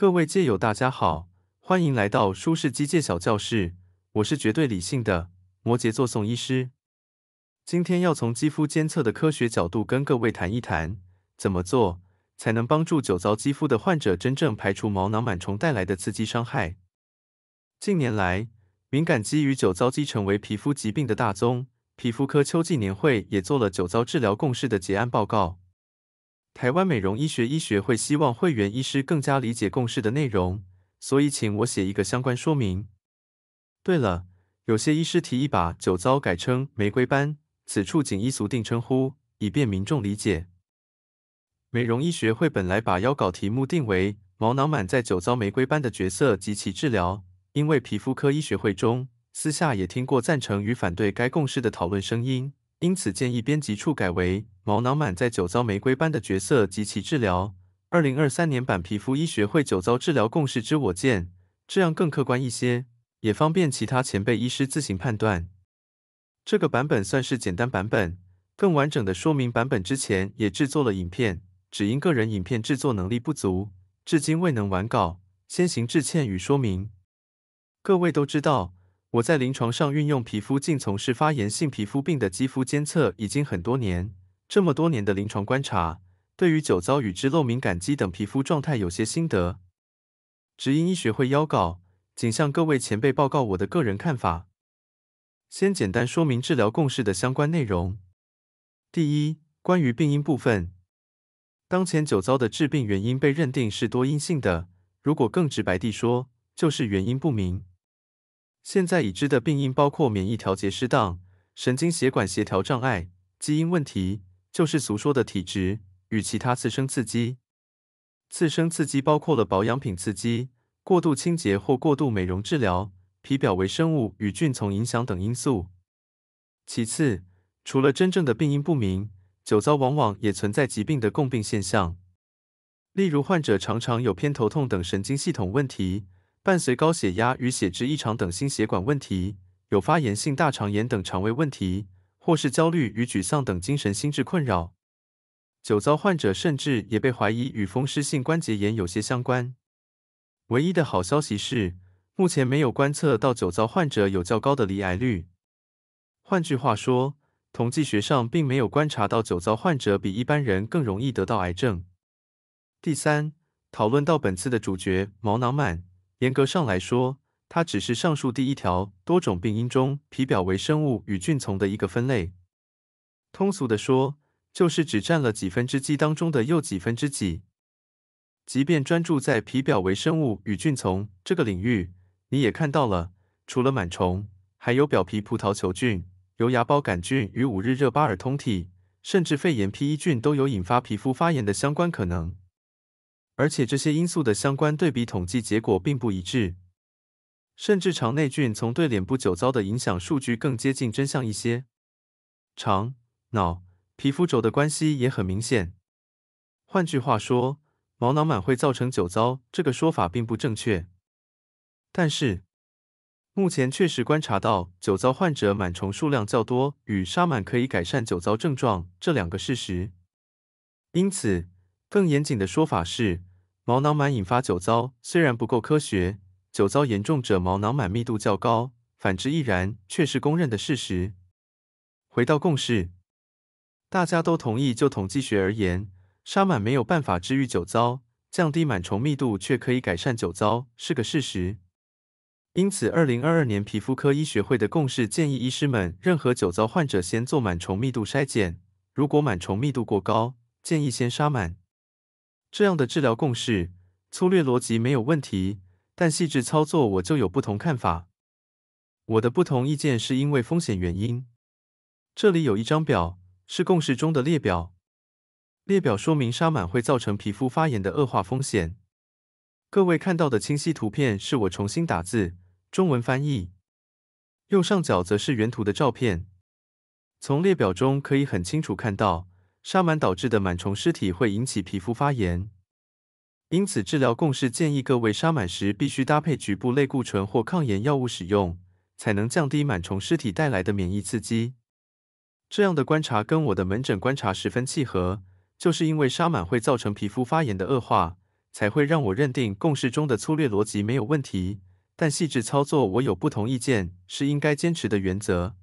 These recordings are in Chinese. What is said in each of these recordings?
各位戒友，大家好，欢迎来到舒适机械小教室。我是绝对理性的摩羯座宋医师。今天要从肌肤监测的科学角度跟各位谈一谈，怎么做才能帮助酒糟肌肤的患者真正排除毛囊螨虫带来的刺激伤害。近年来，敏感肌与酒糟肌成为皮肤疾病的大宗，皮肤科秋季年会也做了酒糟治疗共识的结案报告。台湾美容医学医学会希望会员医师更加理解共识的内容，所以请我写一个相关说明。对了，有些医师提议把酒糟改称玫瑰斑，此处仅依俗定称呼，以便民众理解。美容医学会本来把邀稿题目定为“毛囊螨在酒糟玫瑰斑的角色及其治疗”，因为皮肤科医学会中私下也听过赞成与反对该共识的讨论声音。因此建议编辑处改为“毛囊满在酒糟玫瑰斑的角色及其治疗”，二零二三年版皮肤医学会酒糟治疗共识之我见，这样更客观一些，也方便其他前辈医师自行判断。这个版本算是简单版本，更完整的说明版本之前也制作了影片，只因个人影片制作能力不足，至今未能完稿，先行致歉与说明。各位都知道。我在临床上运用皮肤镜从事发炎性皮肤病的肌肤监测已经很多年，这么多年的临床观察，对于酒糟与脂漏敏感肌等皮肤状态有些心得。只因医学会邀稿，仅向各位前辈报告我的个人看法。先简单说明治疗共识的相关内容。第一，关于病因部分，当前酒糟的致病原因被认定是多因性的，如果更直白地说，就是原因不明。现在已知的病因包括免疫调节失当、神经血管协调障碍、基因问题，就是俗说的体质，与其他次生刺激。次生刺激包括了保养品刺激、过度清洁或过度美容治疗、皮表微生物与菌丛影响等因素。其次，除了真正的病因不明，酒糟往往也存在疾病的共病现象，例如患者常常有偏头痛等神经系统问题。伴随高血压与血脂异常等心血管问题，有发炎性大肠炎等肠胃问题，或是焦虑与沮丧等精神心智困扰。酒糟患者甚至也被怀疑与风湿性关节炎有些相关。唯一的好消息是，目前没有观测到酒糟患者有较高的罹癌率。换句话说，统计学上并没有观察到酒糟患者比一般人更容易得到癌症。第三，讨论到本次的主角毛囊螨。严格上来说，它只是上述第一条多种病因中皮表微生物与菌丛的一个分类。通俗的说，就是只占了几分之几当中的又几分之几。即便专注在皮表微生物与菌丛这个领域，你也看到了，除了螨虫，还有表皮葡萄球菌、油芽孢杆菌与五日热巴尔通体，甚至肺炎 P 衣菌都有引发皮肤发炎的相关可能。而且这些因素的相关对比统计结果并不一致，甚至肠内菌从对脸部酒糟的影响数据更接近真相一些。肠脑皮肤轴的关系也很明显。换句话说，毛囊螨会造成酒糟这个说法并不正确。但是目前确实观察到酒糟患者螨虫数量较多，与杀螨可以改善酒糟症状这两个事实。因此，更严谨的说法是。毛囊螨引发酒糟，虽然不够科学，酒糟严重者毛囊螨密度较高，反之亦然，却是公认的事实。回到共识，大家都同意，就统计学而言，杀螨没有办法治愈酒糟，降低螨虫密度却可以改善酒糟，是个事实。因此，二零二二年皮肤科医学会的共识建议，医师们任何酒糟患者先做螨虫密度筛检，如果螨虫密度过高，建议先杀螨。这样的治疗共识，粗略逻辑没有问题，但细致操作我就有不同看法。我的不同意见是因为风险原因。这里有一张表，是共识中的列表。列表说明沙螨会造成皮肤发炎的恶化风险。各位看到的清晰图片是我重新打字，中文翻译。右上角则是原图的照片。从列表中可以很清楚看到。杀螨导致的螨虫尸体会引起皮肤发炎，因此治疗共识建议各位杀螨时必须搭配局部类固醇或抗炎药物使用，才能降低螨虫尸体带来的免疫刺激。这样的观察跟我的门诊观察十分契合，就是因为杀螨会造成皮肤发炎的恶化，才会让我认定共识中的粗略逻辑没有问题，但细致操作我有不同意见，是应该坚持的原则。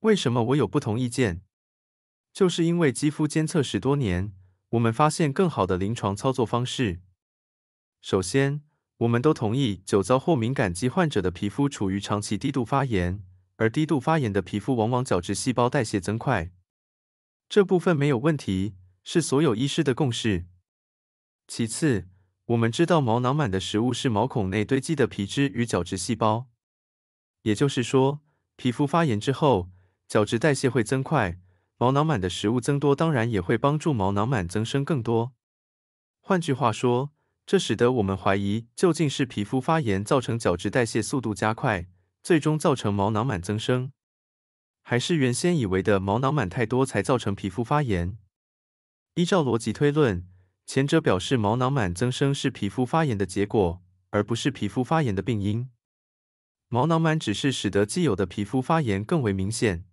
为什么我有不同意见？就是因为肌肤监测十多年，我们发现更好的临床操作方式。首先，我们都同意酒糟或敏感肌患者的皮肤处于长期低度发炎，而低度发炎的皮肤往往角质细胞代谢增快，这部分没有问题是所有医师的共识。其次，我们知道毛囊满的食物是毛孔内堆积的皮脂与角质细胞，也就是说，皮肤发炎之后，角质代谢会增快。毛囊满的食物增多，当然也会帮助毛囊满增生更多。换句话说，这使得我们怀疑究竟是皮肤发炎造成角质代谢速度加快，最终造成毛囊满增生，还是原先以为的毛囊满太多才造成皮肤发炎。依照逻辑推论，前者表示毛囊满增生是皮肤发炎的结果，而不是皮肤发炎的病因。毛囊满只是使得既有的皮肤发炎更为明显。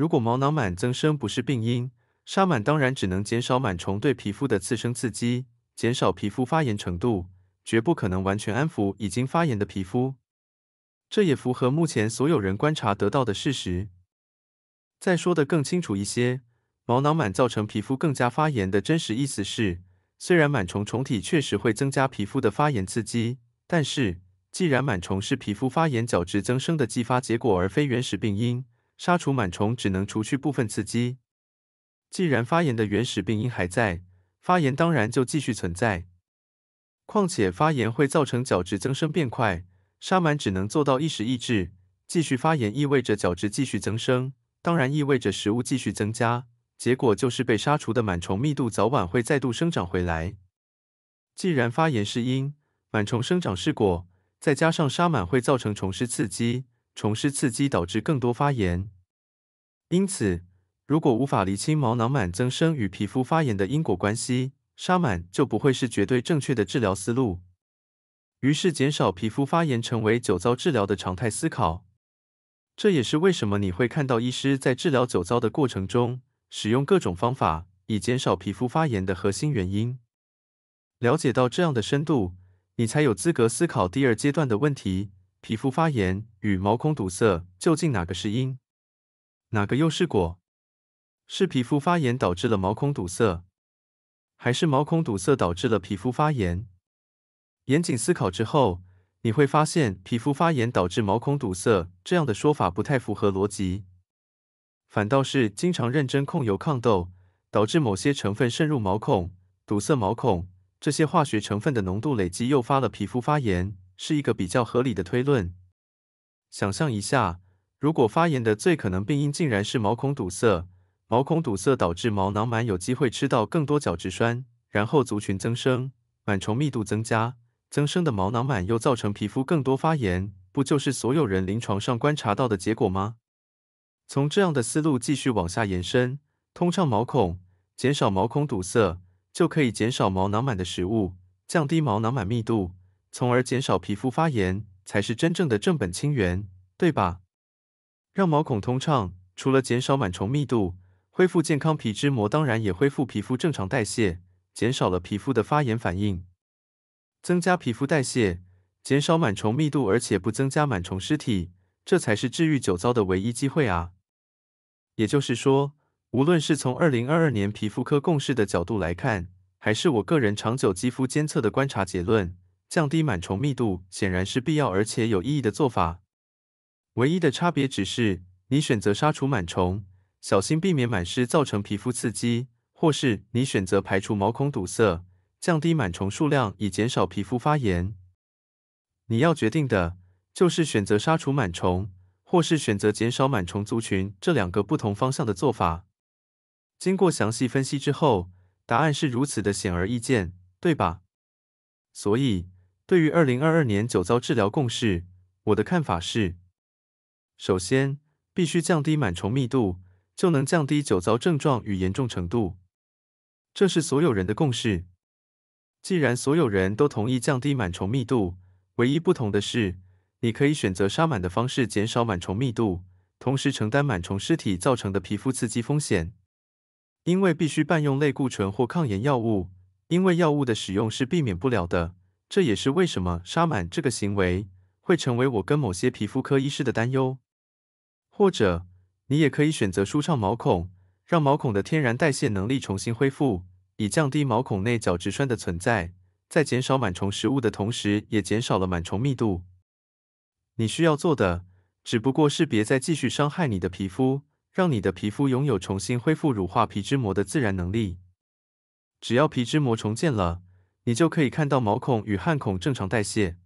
如果毛囊螨增生不是病因，杀螨当然只能减少螨虫对皮肤的次生刺激，减少皮肤发炎程度，绝不可能完全安抚已经发炎的皮肤。这也符合目前所有人观察得到的事实。再说的更清楚一些，毛囊螨造成皮肤更加发炎的真实意思是：虽然螨虫虫体确实会增加皮肤的发炎刺激，但是既然螨虫是皮肤发炎角质增生的继发结果，而非原始病因。杀除螨虫只能除去部分刺激，既然发炎的原始病因还在，发炎当然就继续存在。况且发炎会造成角质增生变快，杀螨只能做到一时抑制，继续发炎意味着角质继续增生，当然意味着食物继续增加，结果就是被杀除的螨虫密度早晚会再度生长回来。既然发炎是因，螨虫生长是果，再加上杀螨会造成虫尸刺激。重施刺激导致更多发炎，因此，如果无法厘清毛囊满增生与皮肤发炎的因果关系，杀螨就不会是绝对正确的治疗思路。于是，减少皮肤发炎成为酒糟治疗的常态思考。这也是为什么你会看到医师在治疗酒糟的过程中，使用各种方法以减少皮肤发炎的核心原因。了解到这样的深度，你才有资格思考第二阶段的问题。皮肤发炎与毛孔堵塞究竟哪个是因，哪个又是果？是皮肤发炎导致了毛孔堵塞，还是毛孔堵塞导致了皮肤发炎？严谨思考之后，你会发现，皮肤发炎导致毛孔堵塞这样的说法不太符合逻辑。反倒是经常认真控油抗痘，导致某些成分渗入毛孔，堵塞毛孔，这些化学成分的浓度累积，诱发了皮肤发炎。是一个比较合理的推论。想象一下，如果发炎的最可能病因竟然是毛孔堵塞，毛孔堵塞导致毛囊螨有机会吃到更多角质栓，然后族群增生，螨虫密度增加，增生的毛囊螨又造成皮肤更多发炎，不就是所有人临床上观察到的结果吗？从这样的思路继续往下延伸，通畅毛孔，减少毛孔堵塞，就可以减少毛囊螨的食物，降低毛囊螨密度。从而减少皮肤发炎，才是真正的正本清源，对吧？让毛孔通畅，除了减少螨虫密度，恢复健康皮脂膜，当然也恢复皮肤正常代谢，减少了皮肤的发炎反应，增加皮肤代谢，减少螨虫密度，而且不增加螨虫尸体，这才是治愈酒糟的唯一机会啊！也就是说，无论是从二零二二年皮肤科共识的角度来看，还是我个人长久肌肤监测的观察结论。降低螨虫密度显然是必要而且有意义的做法。唯一的差别只是你选择杀除螨虫，小心避免螨虱造成皮肤刺激，或是你选择排除毛孔堵塞，降低螨虫数量以减少皮肤发炎。你要决定的就是选择杀除螨虫，或是选择减少螨虫族群这两个不同方向的做法。经过详细分析之后，答案是如此的显而易见，对吧？所以。对于二零二二年酒糟治疗共识，我的看法是：首先，必须降低螨虫密度，就能降低酒糟症状与严重程度。这是所有人的共识。既然所有人都同意降低螨虫密度，唯一不同的是，你可以选择杀螨的方式减少螨虫密度，同时承担螨虫尸体造成的皮肤刺激风险。因为必须伴用类固醇或抗炎药物，因为药物的使用是避免不了的。这也是为什么杀螨这个行为会成为我跟某些皮肤科医师的担忧。或者，你也可以选择舒畅毛孔，让毛孔的天然代谢能力重新恢复，以降低毛孔内角质栓的存在。在减少螨虫食物的同时，也减少了螨虫密度。你需要做的只不过是别再继续伤害你的皮肤，让你的皮肤拥有重新恢复乳化皮脂膜的自然能力。只要皮脂膜重建了。你就可以看到毛孔与汗孔正常代谢，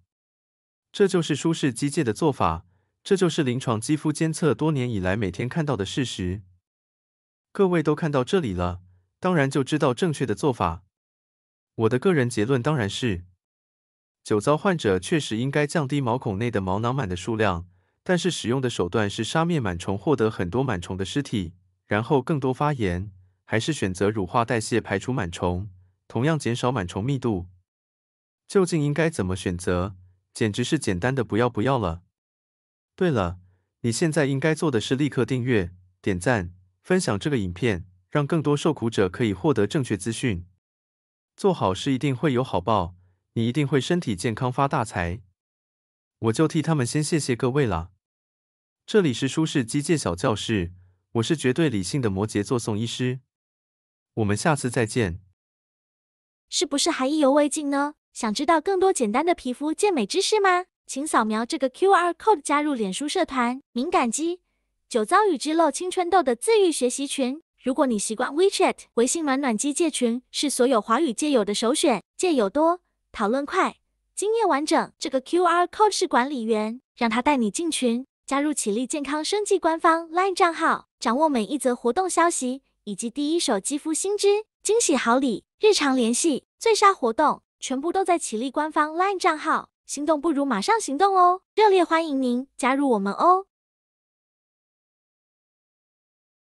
这就是舒适机械的做法，这就是临床肌肤监测多年以来每天看到的事实。各位都看到这里了，当然就知道正确的做法。我的个人结论当然是，酒糟患者确实应该降低毛孔内的毛囊螨的数量，但是使用的手段是杀灭螨虫，获得很多螨虫的尸体，然后更多发炎，还是选择乳化代谢排除螨虫？同样减少螨虫密度，究竟应该怎么选择？简直是简单的不要不要了。对了，你现在应该做的是立刻订阅、点赞、分享这个影片，让更多受苦者可以获得正确资讯。做好事一定会有好报，你一定会身体健康发大财。我就替他们先谢谢各位了。这里是舒适机械小教室，我是绝对理性的摩羯座宋医师。我们下次再见。是不是还意犹未尽呢？想知道更多简单的皮肤健美知识吗？请扫描这个 QR code 加入脸书社团“敏感肌、酒糟与之漏青春痘”的自愈学习群。如果你习惯 WeChat 微信，暖暖机借群是所有华语界友的首选，借友多，讨论快，经验完整。这个 QR code 是管理员，让他带你进群，加入起立健康生计官方 Line 账号，掌握每一则活动消息，以及第一手肌肤新知，惊喜好礼。日常联系、最杀活动全部都在起立官方 LINE 账号，心动不如马上行动哦！热烈欢迎您加入我们哦！